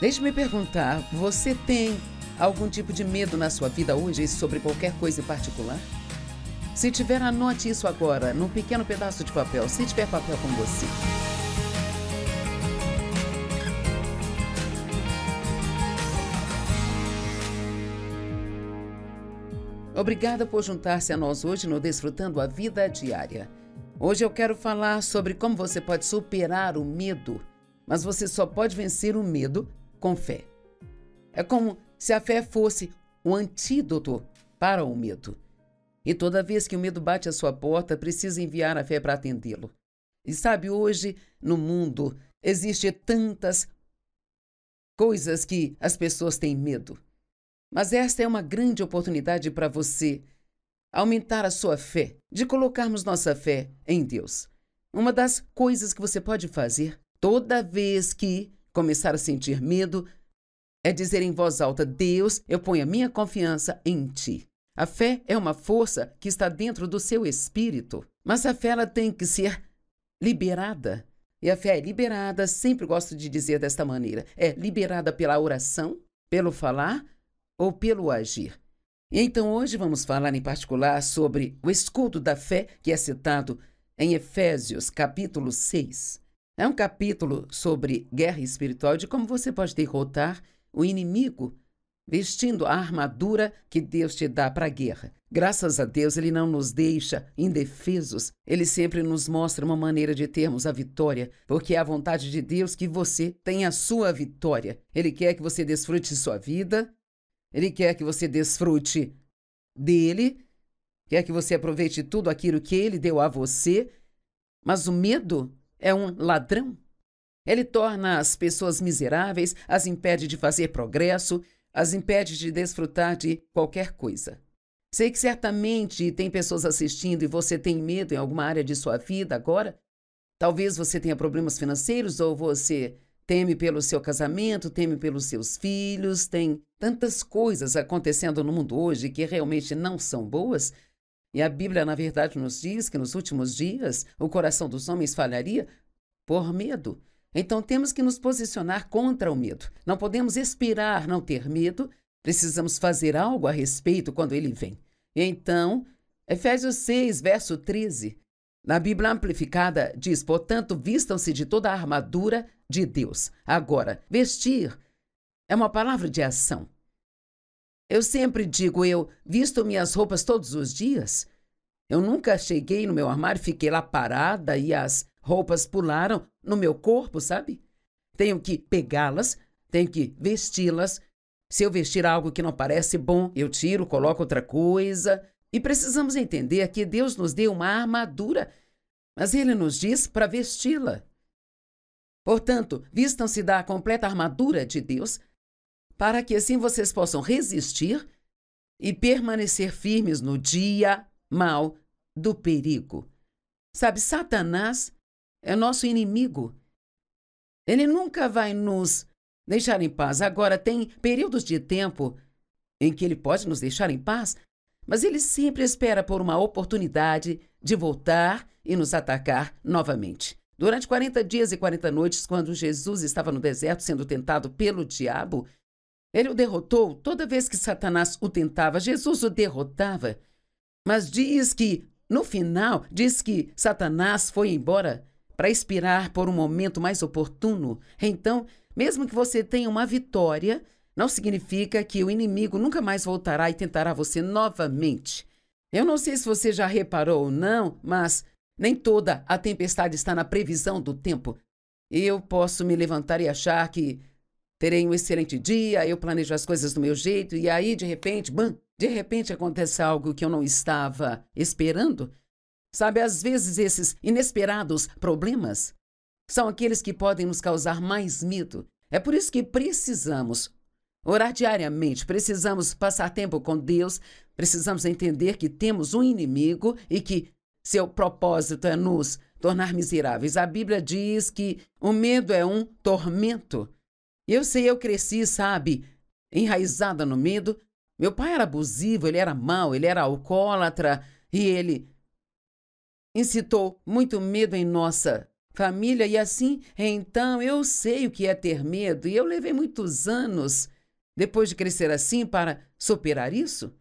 Deixe-me perguntar, você tem algum tipo de medo na sua vida hoje sobre qualquer coisa em particular? Se tiver, anote isso agora, num pequeno pedaço de papel, se tiver papel com você. Obrigada por juntar-se a nós hoje no Desfrutando a Vida Diária. Hoje eu quero falar sobre como você pode superar o medo, mas você só pode vencer o medo com fé. É como se a fé fosse o antídoto para o medo. E toda vez que o medo bate à sua porta, precisa enviar a fé para atendê-lo. E sabe, hoje, no mundo, existem tantas coisas que as pessoas têm medo. Mas esta é uma grande oportunidade para você aumentar a sua fé, de colocarmos nossa fé em Deus. Uma das coisas que você pode fazer toda vez que começar a sentir medo, é dizer em voz alta: Deus, eu ponho a minha confiança em ti. A fé é uma força que está dentro do seu espírito, mas a fé ela tem que ser liberada. E a fé é liberada, sempre gosto de dizer desta maneira: é liberada pela oração, pelo falar ou pelo agir. E então hoje vamos falar em particular sobre o escudo da fé que é citado em Efésios capítulo 6. É um capítulo sobre guerra espiritual de como você pode derrotar o inimigo vestindo a armadura que Deus te dá para a guerra. Graças a Deus, Ele não nos deixa indefesos. Ele sempre nos mostra uma maneira de termos a vitória, porque é a vontade de Deus que você tenha a sua vitória. Ele quer que você desfrute sua vida, Ele quer que você desfrute dele, quer que você aproveite tudo aquilo que Ele deu a você. Mas o medo é um ladrão. Ele torna as pessoas miseráveis, as impede de fazer progresso, as impede de desfrutar de qualquer coisa. Sei que certamente tem pessoas assistindo e você tem medo em alguma área de sua vida agora. Talvez você tenha problemas financeiros ou você teme pelo seu casamento, teme pelos seus filhos, tem tantas coisas acontecendo no mundo hoje que realmente não são boas e a Bíblia, na verdade, nos diz que nos últimos dias o coração dos homens falharia por medo. Então temos que nos posicionar contra o medo. Não podemos esperar não ter medo, precisamos fazer algo a respeito quando ele vem. E então, Efésios 6, verso 13. Na Bíblia Amplificada diz: Portanto, vistam-se de toda a armadura de Deus. Agora, vestir é uma palavra de ação. Eu sempre digo, eu visto minhas roupas todos os dias. Eu nunca cheguei no meu armário, fiquei lá parada e as roupas pularam no meu corpo, sabe? Tenho que pegá-las, tenho que vesti-las. Se eu vestir algo que não parece bom, eu tiro, coloco outra coisa. E precisamos entender que Deus nos deu uma armadura, mas Ele nos diz para vesti-la. Portanto, vistam-se da completa armadura de Deus para que assim vocês possam resistir e permanecer firmes no dia mal do perigo. Sabe, Satanás é nosso inimigo. Ele nunca vai nos deixar em paz. Agora, tem períodos de tempo em que ele pode nos deixar em paz, mas ele sempre espera por uma oportunidade de voltar e nos atacar novamente. Durante 40 dias e 40 noites, quando Jesus estava no deserto sendo tentado pelo diabo, ele o derrotou toda vez que Satanás o tentava. Jesus o derrotava. Mas diz que, no final, diz que Satanás foi embora para expirar por um momento mais oportuno. Então, mesmo que você tenha uma vitória, não significa que o inimigo nunca mais voltará e tentará você novamente. Eu não sei se você já reparou ou não, mas nem toda a tempestade está na previsão do tempo. Eu posso me levantar e achar que terei um excelente dia, eu planejo as coisas do meu jeito, e aí, de repente, bam, de repente acontece algo que eu não estava esperando. Sabe, às vezes esses inesperados problemas são aqueles que podem nos causar mais medo. É por isso que precisamos orar diariamente, precisamos passar tempo com Deus, precisamos entender que temos um inimigo e que seu propósito é nos tornar miseráveis. A Bíblia diz que o medo é um tormento eu sei, eu cresci, sabe, enraizada no medo. Meu pai era abusivo, ele era mau, ele era alcoólatra e ele incitou muito medo em nossa família e assim, então eu sei o que é ter medo e eu levei muitos anos depois de crescer assim para superar isso.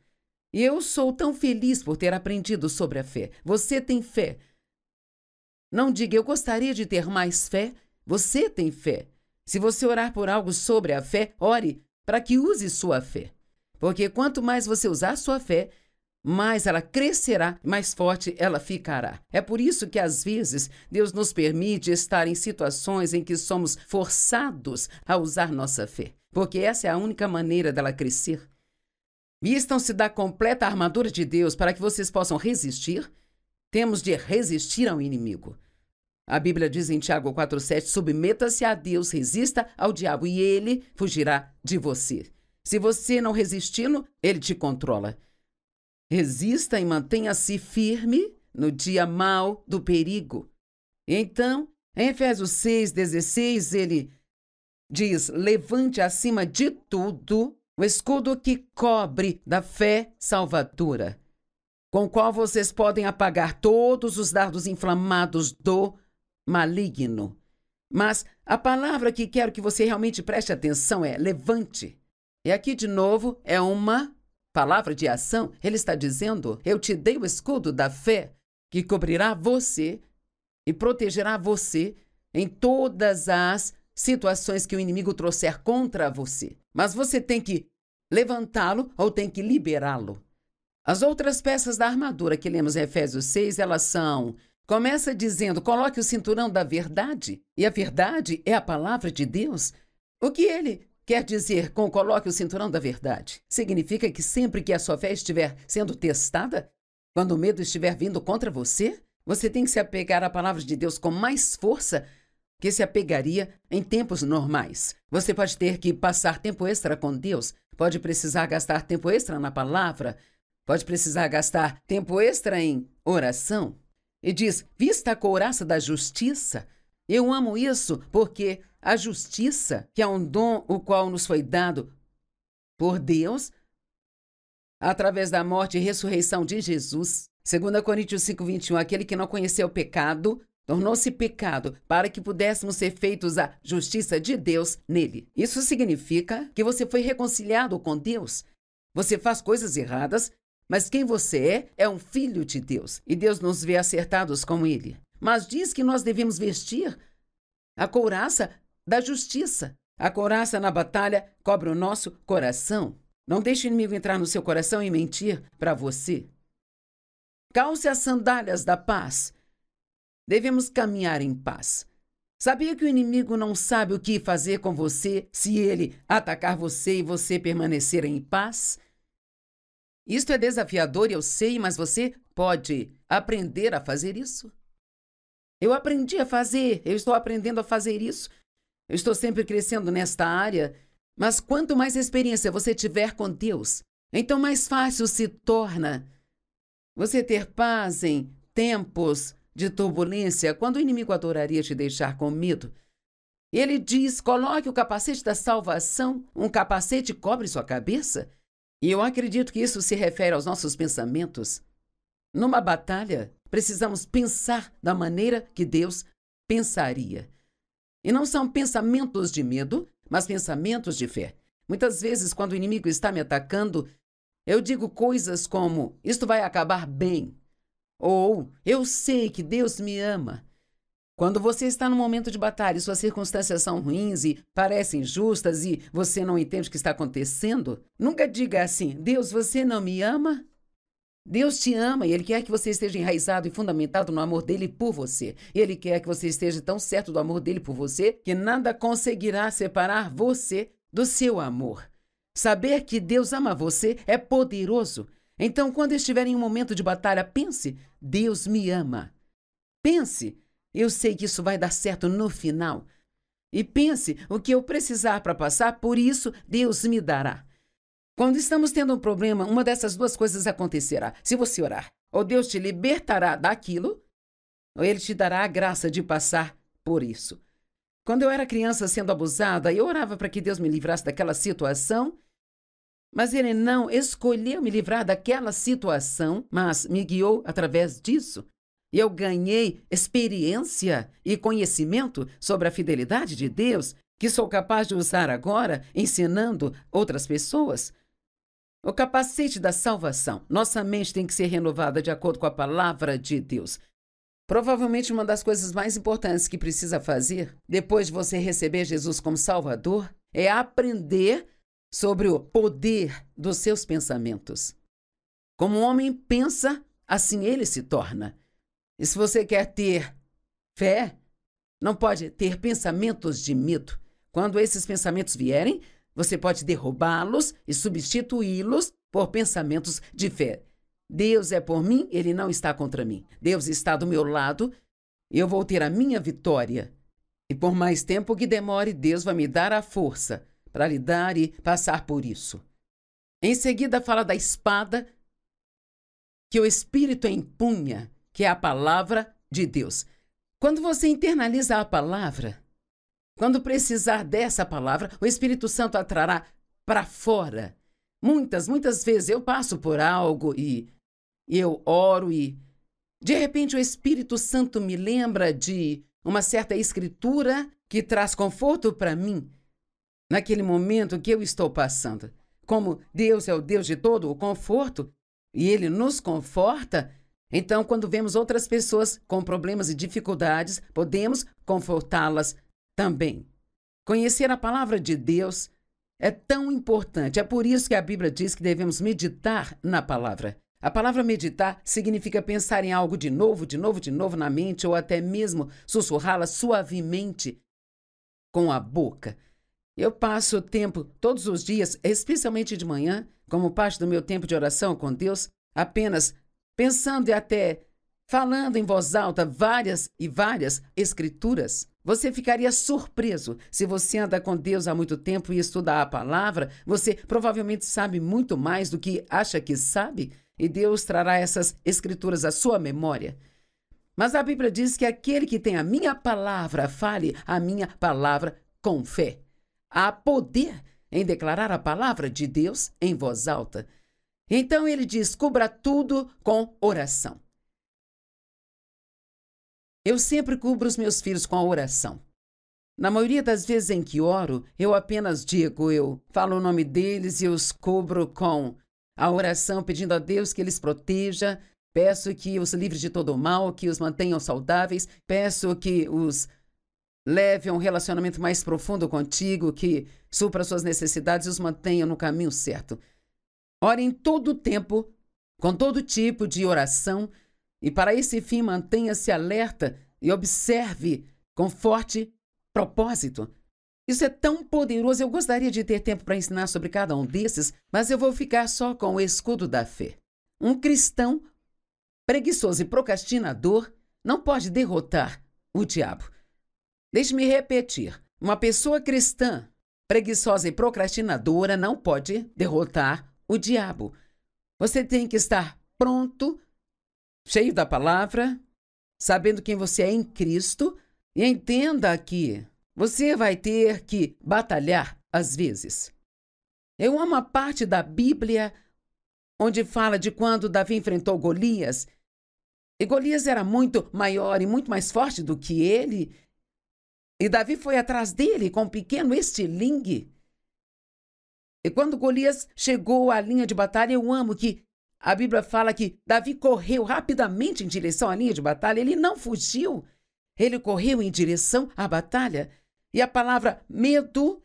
E eu sou tão feliz por ter aprendido sobre a fé. Você tem fé. Não diga eu gostaria de ter mais fé. Você tem fé. Se você orar por algo sobre a fé, ore para que use sua fé. Porque quanto mais você usar sua fé, mais ela crescerá, mais forte ela ficará. É por isso que às vezes Deus nos permite estar em situações em que somos forçados a usar nossa fé, porque essa é a única maneira dela crescer. Vistam-se da completa armadura de Deus para que vocês possam resistir. Temos de resistir ao inimigo. A Bíblia diz em Tiago 4,7: submeta-se a Deus, resista ao diabo e ele fugirá de você. Se você não resistir, ele te controla. Resista e mantenha-se firme no dia mau do perigo. Então, em Efésios 6,16, ele diz: levante acima de tudo o escudo que cobre da fé salvadora, com o qual vocês podem apagar todos os dardos inflamados do maligno. Mas a palavra que quero que você realmente preste atenção é levante. E aqui, de novo, é uma palavra de ação. Ele está dizendo: Eu te dei o escudo da fé que cobrirá você e protegerá você em todas as situações que o inimigo trouxer contra você. Mas você tem que levantá-lo ou tem que liberá-lo. As outras peças da armadura que lemos em Efésios 6, elas são Começa dizendo: coloque o cinturão da verdade, e a verdade é a palavra de Deus. O que ele quer dizer com coloque o cinturão da verdade? Significa que sempre que a sua fé estiver sendo testada, quando o medo estiver vindo contra você, você tem que se apegar à palavra de Deus com mais força que se apegaria em tempos normais. Você pode ter que passar tempo extra com Deus, pode precisar gastar tempo extra na palavra, pode precisar gastar tempo extra em oração e diz: Vista a couraça da justiça. Eu amo isso porque a justiça, que é um dom o qual nos foi dado por Deus, através da morte e ressurreição de Jesus. 2 Coríntios 5, 21, aquele que não conheceu o pecado, tornou-se pecado para que pudéssemos ser feitos a justiça de Deus nele. Isso significa que você foi reconciliado com Deus. Você faz coisas erradas, mas quem você é é um filho de Deus, e Deus nos vê acertados com ele. Mas diz que nós devemos vestir a couraça da justiça. A couraça na batalha cobre o nosso coração. Não deixe o inimigo entrar no seu coração e mentir para você. Calce as sandálias da paz. Devemos caminhar em paz. Sabia que o inimigo não sabe o que fazer com você se ele atacar você e você permanecer em paz? Isto é desafiador, eu sei, mas você pode aprender a fazer isso. Eu aprendi a fazer, eu estou aprendendo a fazer isso. Eu estou sempre crescendo nesta área. Mas quanto mais experiência você tiver com Deus, então mais fácil se torna você ter paz em tempos de turbulência, quando o inimigo adoraria te deixar com medo. Ele diz: coloque o capacete da salvação, um capacete cobre sua cabeça e eu acredito que isso se refere aos nossos pensamentos. Numa batalha, precisamos pensar da maneira que Deus pensaria. E não são pensamentos de medo, mas pensamentos de fé. Muitas vezes, quando o inimigo está me atacando, eu digo coisas como: Isto vai acabar bem. Ou Eu sei que Deus me ama. Quando você está no momento de batalha e suas circunstâncias são ruins e parecem justas e você não entende o que está acontecendo, nunca diga assim: Deus, você não me ama? Deus te ama e Ele quer que você esteja enraizado e fundamentado no amor dele por você. Ele quer que você esteja tão certo do amor dele por você que nada conseguirá separar você do seu amor. Saber que Deus ama você é poderoso. Então, quando estiver em um momento de batalha, pense: Deus me ama. Pense eu sei que isso vai dar certo no final. E pense, o que eu precisar para passar, por isso Deus me dará. Quando estamos tendo um problema, uma dessas duas coisas acontecerá. Se você orar, ou Deus te libertará daquilo, ou Ele te dará a graça de passar por isso. Quando eu era criança sendo abusada, eu orava para que Deus me livrasse daquela situação, mas Ele não escolheu me livrar daquela situação, mas me guiou através disso. Eu ganhei experiência e conhecimento sobre a fidelidade de Deus que sou capaz de usar agora ensinando outras pessoas. O capacete da salvação. Nossa mente tem que ser renovada de acordo com a palavra de Deus. Provavelmente uma das coisas mais importantes que precisa fazer depois de você receber Jesus como Salvador é aprender sobre o poder dos seus pensamentos. Como o um homem pensa, assim ele se torna. E se você quer ter fé, não pode ter pensamentos de medo. Quando esses pensamentos vierem, você pode derrubá-los e substituí-los por pensamentos de fé. Deus é por mim, ele não está contra mim. Deus está do meu lado, eu vou ter a minha vitória. E por mais tempo que demore, Deus vai me dar a força para lidar e passar por isso. Em seguida, fala da espada que o Espírito empunha que é a palavra de Deus. Quando você internaliza a palavra, quando precisar dessa palavra, o Espírito Santo atrará para fora. Muitas, muitas vezes eu passo por algo e, eu oro e de repente o Espírito Santo me lembra de uma certa escritura que traz conforto para mim naquele momento que eu estou passando. Como Deus é o Deus de todo o conforto e ele nos conforta, então, quando vemos outras pessoas com problemas e dificuldades, podemos confortá-las também. Conhecer a palavra de Deus é tão importante. É por isso que a Bíblia diz que devemos meditar na palavra. A palavra meditar significa pensar em algo de novo, de novo, de novo na mente ou até mesmo sussurrá-la suavemente com a boca. Eu passo o tempo todos os dias, especialmente de manhã, como parte do meu tempo de oração com Deus, apenas pensando e até falando em voz alta várias e várias escrituras, você ficaria surpreso. Se você anda com Deus há muito tempo e estuda a palavra, você provavelmente sabe muito mais do que acha que sabe, e Deus trará essas escrituras à sua memória. Mas a Bíblia diz que aquele que tem a minha palavra, fale a minha palavra com fé. Há poder em declarar a palavra de Deus em voz alta. Então ele diz: cubra tudo com oração. Eu sempre cubro os meus filhos com a oração. Na maioria das vezes em que oro, eu apenas digo, eu falo o nome deles e os cubro com a oração, pedindo a Deus que eles proteja, peço que os livre de todo o mal, que os mantenham saudáveis, peço que os leve a um relacionamento mais profundo contigo, que supra suas necessidades e os mantenha no caminho certo. Ore em todo o tempo, com todo tipo de oração, e para esse fim mantenha-se alerta e observe com forte propósito. Isso é tão poderoso. Eu gostaria de ter tempo para ensinar sobre cada um desses, mas eu vou ficar só com o escudo da fé. Um cristão preguiçoso e procrastinador não pode derrotar o diabo. Deixe-me repetir: uma pessoa cristã preguiçosa e procrastinadora não pode derrotar o diabo. Você tem que estar pronto, cheio da palavra, sabendo quem você é em Cristo, e entenda que você vai ter que batalhar às vezes. Eu amo a parte da Bíblia onde fala de quando Davi enfrentou Golias. E Golias era muito maior e muito mais forte do que ele. E Davi foi atrás dele com um pequeno estilingue. E quando Golias chegou à linha de batalha, eu amo que a Bíblia fala que Davi correu rapidamente em direção à linha de batalha, ele não fugiu, ele correu em direção à batalha. E a palavra medo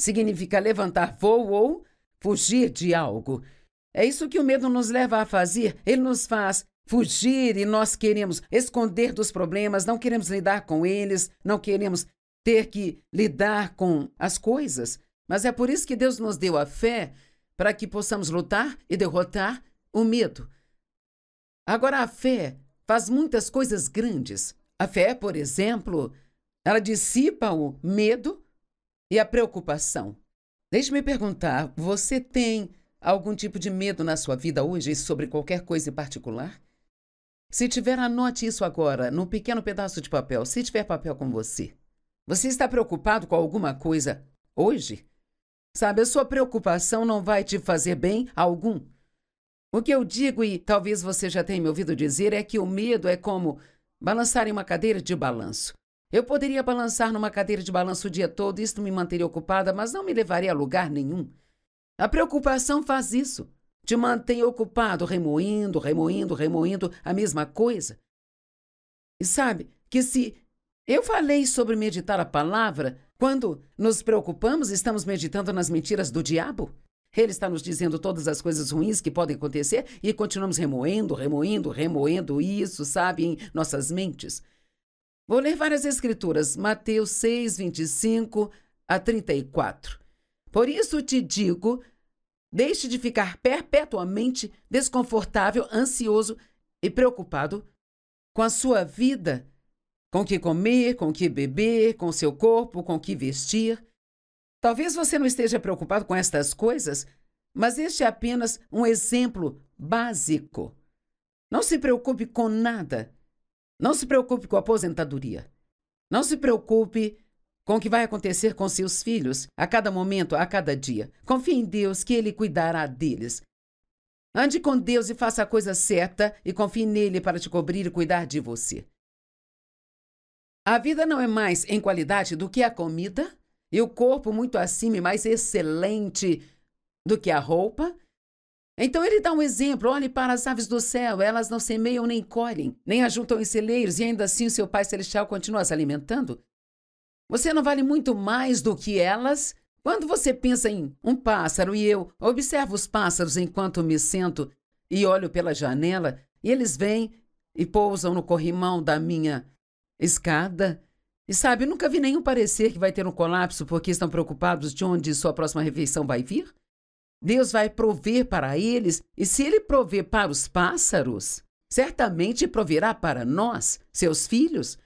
significa levantar voo ou fugir de algo. É isso que o medo nos leva a fazer, ele nos faz fugir e nós queremos esconder dos problemas, não queremos lidar com eles, não queremos ter que lidar com as coisas. Mas é por isso que Deus nos deu a fé para que possamos lutar e derrotar o medo. Agora, a fé faz muitas coisas grandes. A fé, por exemplo, ela dissipa o medo e a preocupação. Deixe-me perguntar: você tem algum tipo de medo na sua vida hoje sobre qualquer coisa em particular? Se tiver, anote isso agora, num pequeno pedaço de papel, se tiver papel com você. Você está preocupado com alguma coisa hoje? Sabe, a sua preocupação não vai te fazer bem algum. O que eu digo, e talvez você já tenha me ouvido dizer, é que o medo é como balançar em uma cadeira de balanço. Eu poderia balançar numa cadeira de balanço o dia todo, isto me manteria ocupada, mas não me levaria a lugar nenhum. A preocupação faz isso. Te mantém ocupado, remoindo, remoindo, remoindo a mesma coisa. E sabe que se eu falei sobre meditar a palavra, quando nos preocupamos, estamos meditando nas mentiras do diabo. Ele está nos dizendo todas as coisas ruins que podem acontecer e continuamos remoendo, remoendo, remoendo isso, sabe, em nossas mentes. Vou ler várias escrituras, Mateus 6, 25 a 34. Por isso te digo, deixe de ficar perpetuamente desconfortável, ansioso e preocupado com a sua vida com que comer, com que beber, com seu corpo, com que vestir. Talvez você não esteja preocupado com estas coisas, mas este é apenas um exemplo básico. Não se preocupe com nada. Não se preocupe com a aposentadoria. Não se preocupe com o que vai acontecer com seus filhos a cada momento, a cada dia. Confie em Deus que Ele cuidará deles. Ande com Deus e faça a coisa certa e confie nele para te cobrir e cuidar de você. A vida não é mais em qualidade do que a comida, e o corpo muito acima e mais excelente do que a roupa. Então ele dá um exemplo: olhe para as aves do céu, elas não semeiam nem colhem, nem ajuntam em celeiros, e ainda assim o seu Pai Celestial continua se alimentando. Você não vale muito mais do que elas? Quando você pensa em um pássaro e eu observo os pássaros enquanto me sento e olho pela janela, e eles vêm e pousam no corrimão da minha escada. E sabe, nunca vi nenhum parecer que vai ter um colapso porque estão preocupados de onde sua próxima refeição vai vir. Deus vai prover para eles, e se ele prover para os pássaros, certamente proverá para nós, seus filhos.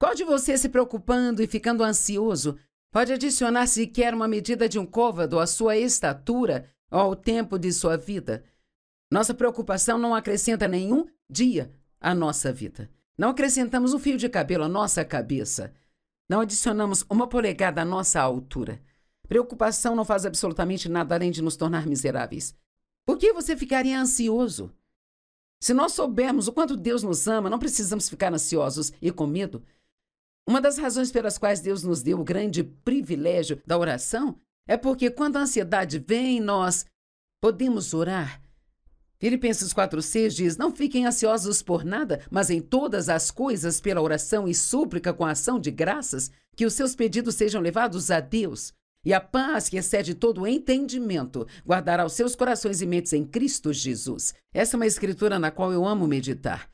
Qual de você se preocupando e ficando ansioso pode adicionar sequer uma medida de um côvado à sua estatura ou ao tempo de sua vida? Nossa preocupação não acrescenta nenhum dia à nossa vida. Não acrescentamos um fio de cabelo à nossa cabeça. Não adicionamos uma polegada à nossa altura. Preocupação não faz absolutamente nada além de nos tornar miseráveis. Por que você ficaria ansioso? Se nós soubermos o quanto Deus nos ama, não precisamos ficar ansiosos e com medo. Uma das razões pelas quais Deus nos deu o grande privilégio da oração é porque quando a ansiedade vem em nós, podemos orar Filipenses 4,6 diz: Não fiquem ansiosos por nada, mas em todas as coisas, pela oração e súplica com ação de graças, que os seus pedidos sejam levados a Deus. E a paz que excede todo o entendimento guardará os seus corações e mentes em Cristo Jesus. Essa é uma escritura na qual eu amo meditar.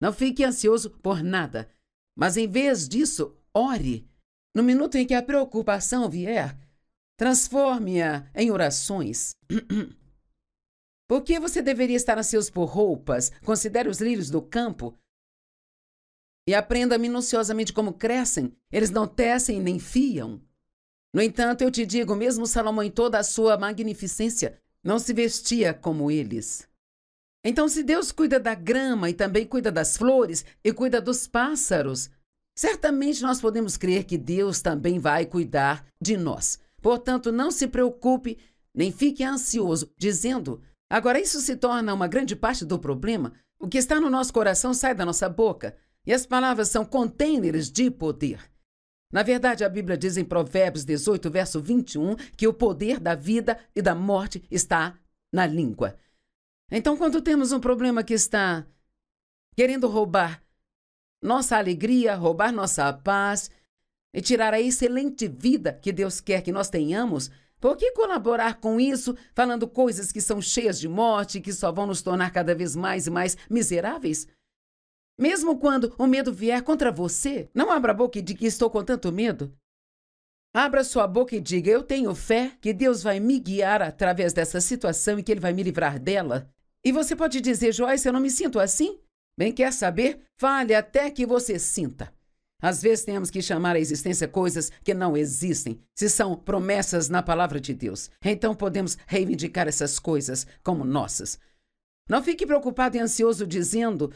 Não fique ansioso por nada, mas em vez disso, ore. No minuto em que a preocupação vier, transforme-a em orações. Por que você deveria estar ansioso por roupas? Considere os lírios do campo e aprenda minuciosamente como crescem. Eles não tecem nem fiam. No entanto, eu te digo, mesmo Salomão em toda a sua magnificência não se vestia como eles. Então, se Deus cuida da grama e também cuida das flores e cuida dos pássaros, certamente nós podemos crer que Deus também vai cuidar de nós. Portanto, não se preocupe, nem fique ansioso, dizendo: Agora, isso se torna uma grande parte do problema. O que está no nosso coração sai da nossa boca, e as palavras são contêineres de poder. Na verdade, a Bíblia diz em Provérbios 18, verso 21, que o poder da vida e da morte está na língua. Então, quando temos um problema que está querendo roubar nossa alegria, roubar nossa paz e tirar a excelente vida que Deus quer que nós tenhamos, por que colaborar com isso, falando coisas que são cheias de morte e que só vão nos tornar cada vez mais e mais miseráveis? Mesmo quando o medo vier contra você, não abra a boca e diga que estou com tanto medo. Abra sua boca e diga: Eu tenho fé que Deus vai me guiar através dessa situação e que Ele vai me livrar dela. E você pode dizer: Joyce, eu não me sinto assim? Bem, quer saber? Fale até que você sinta. Às vezes temos que chamar à existência coisas que não existem, se são promessas na palavra de Deus. Então podemos reivindicar essas coisas como nossas. Não fique preocupado e ansioso dizendo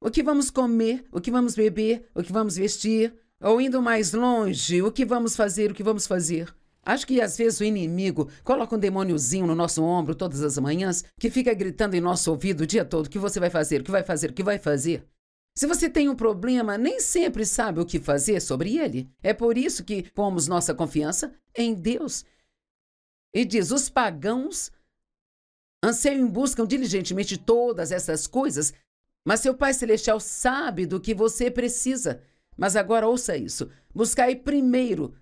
o que vamos comer, o que vamos beber, o que vamos vestir, ou indo mais longe, o que vamos fazer, o que vamos fazer. Acho que às vezes o inimigo coloca um demôniozinho no nosso ombro todas as manhãs que fica gritando em nosso ouvido o dia todo: o que você vai fazer, o que vai fazer, o que vai fazer. Se você tem um problema, nem sempre sabe o que fazer sobre ele. É por isso que pomos nossa confiança em Deus. E diz: os pagãos anseiam e buscam diligentemente todas essas coisas, mas seu Pai Celestial sabe do que você precisa. Mas agora ouça isso: buscai primeiro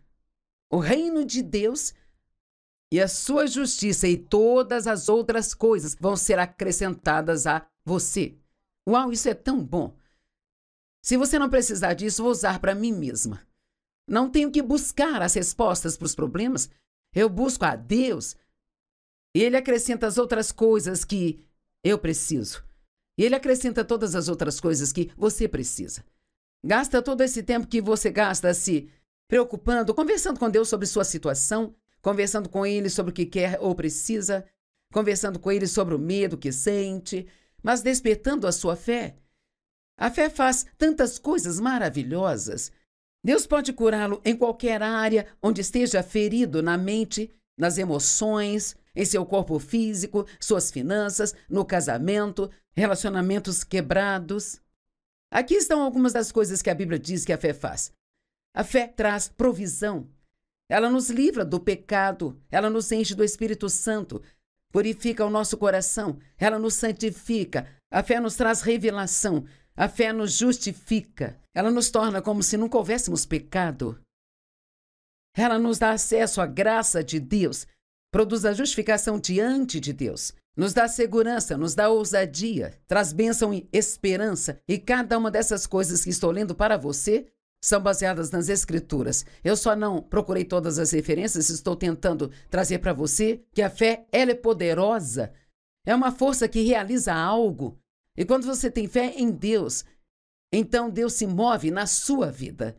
o reino de Deus e a sua justiça, e todas as outras coisas vão ser acrescentadas a você. Uau, isso é tão bom! Se você não precisar disso, vou usar para mim mesma. Não tenho que buscar as respostas para os problemas. Eu busco a Deus. E Ele acrescenta as outras coisas que eu preciso. E Ele acrescenta todas as outras coisas que você precisa. Gasta todo esse tempo que você gasta se preocupando, conversando com Deus sobre sua situação, conversando com Ele sobre o que quer ou precisa, conversando com Ele sobre o medo que sente, mas despertando a sua fé a fé faz tantas coisas maravilhosas. Deus pode curá-lo em qualquer área onde esteja ferido na mente, nas emoções, em seu corpo físico, suas finanças, no casamento, relacionamentos quebrados. Aqui estão algumas das coisas que a Bíblia diz que a fé faz. A fé traz provisão. Ela nos livra do pecado, ela nos enche do Espírito Santo, purifica o nosso coração, ela nos santifica. A fé nos traz revelação, a fé nos justifica. Ela nos torna como se nunca houvéssemos pecado. Ela nos dá acesso à graça de Deus, produz a justificação diante de Deus, nos dá segurança, nos dá ousadia, traz bênção e esperança. E cada uma dessas coisas que estou lendo para você são baseadas nas Escrituras. Eu só não procurei todas as referências, estou tentando trazer para você que a fé ela é poderosa, é uma força que realiza algo e quando você tem fé em Deus, então Deus se move na sua vida.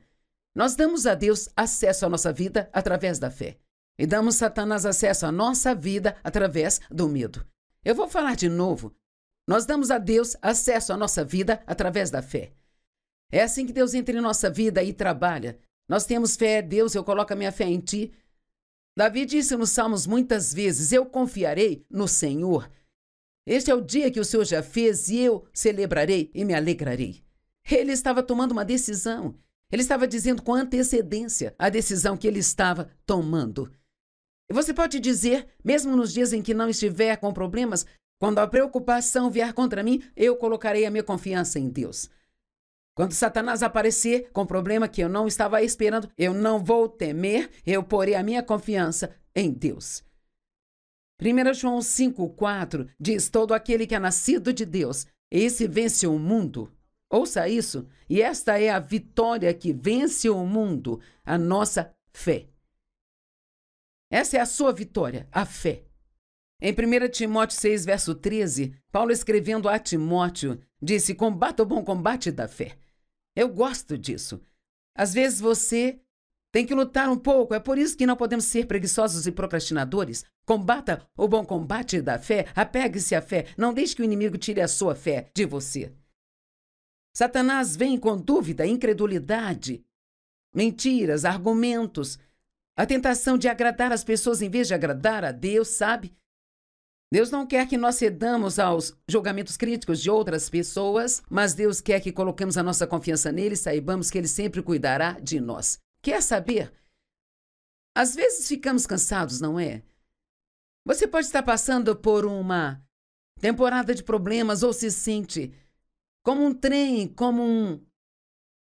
Nós damos a Deus acesso à nossa vida através da fé. E damos Satanás acesso à nossa vida através do medo. Eu vou falar de novo. Nós damos a Deus acesso à nossa vida através da fé. É assim que Deus entra em nossa vida e trabalha. Nós temos fé, Deus, eu coloco a minha fé em ti. Davi disse nos Salmos muitas vezes: Eu confiarei no Senhor. Este é o dia que o Senhor já fez e eu celebrarei e me alegrarei. Ele estava tomando uma decisão. Ele estava dizendo com antecedência a decisão que ele estava tomando. E você pode dizer, mesmo nos dias em que não estiver com problemas, quando a preocupação vier contra mim, eu colocarei a minha confiança em Deus. Quando Satanás aparecer com problema que eu não estava esperando, eu não vou temer, eu porei a minha confiança em Deus. 1 João 5,4 diz: Todo aquele que é nascido de Deus, esse vence o mundo. Ouça isso, e esta é a vitória que vence o mundo, a nossa fé. Essa é a sua vitória, a fé. Em 1 Timóteo 6, verso 13, Paulo escrevendo a Timóteo, disse: Combata o bom combate da fé. Eu gosto disso. Às vezes você tem que lutar um pouco. É por isso que não podemos ser preguiçosos e procrastinadores. Combata o bom combate da fé. Apegue-se à fé. Não deixe que o inimigo tire a sua fé de você. Satanás vem com dúvida, incredulidade, mentiras, argumentos, a tentação de agradar as pessoas em vez de agradar a Deus, sabe? Deus não quer que nós cedamos aos julgamentos críticos de outras pessoas, mas Deus quer que coloquemos a nossa confiança nele e saibamos que ele sempre cuidará de nós. Quer saber? Às vezes ficamos cansados, não é? Você pode estar passando por uma temporada de problemas ou se sente como um trem, como um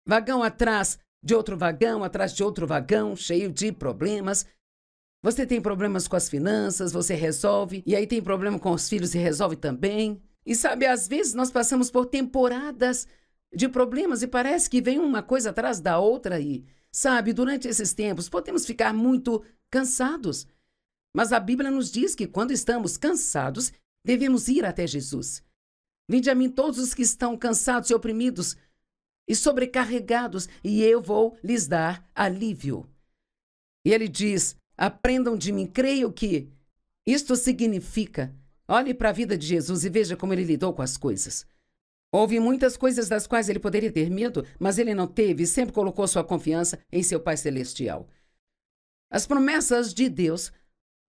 vagão atrás de outro vagão, atrás de outro vagão, cheio de problemas. Você tem problemas com as finanças, você resolve, e aí tem problema com os filhos e resolve também. E sabe, às vezes nós passamos por temporadas de problemas e parece que vem uma coisa atrás da outra e Sabe, durante esses tempos podemos ficar muito cansados. Mas a Bíblia nos diz que quando estamos cansados, devemos ir até Jesus. Vinde a mim todos os que estão cansados e oprimidos e sobrecarregados, e eu vou lhes dar alívio. E ele diz: aprendam de mim, creio que isto significa. Olhe para a vida de Jesus e veja como ele lidou com as coisas. Houve muitas coisas das quais ele poderia ter medo, mas ele não teve e sempre colocou sua confiança em seu Pai Celestial. As promessas de Deus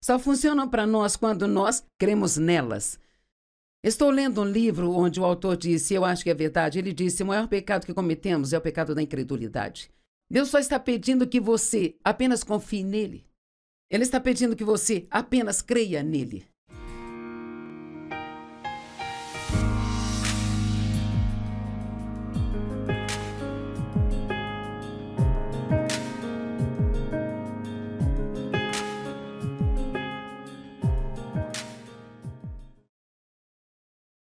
só funcionam para nós quando nós cremos nelas. Estou lendo um livro onde o autor disse, eu acho que é verdade, ele disse: o maior pecado que cometemos é o pecado da incredulidade. Deus só está pedindo que você apenas confie nele. Ele está pedindo que você apenas creia nele.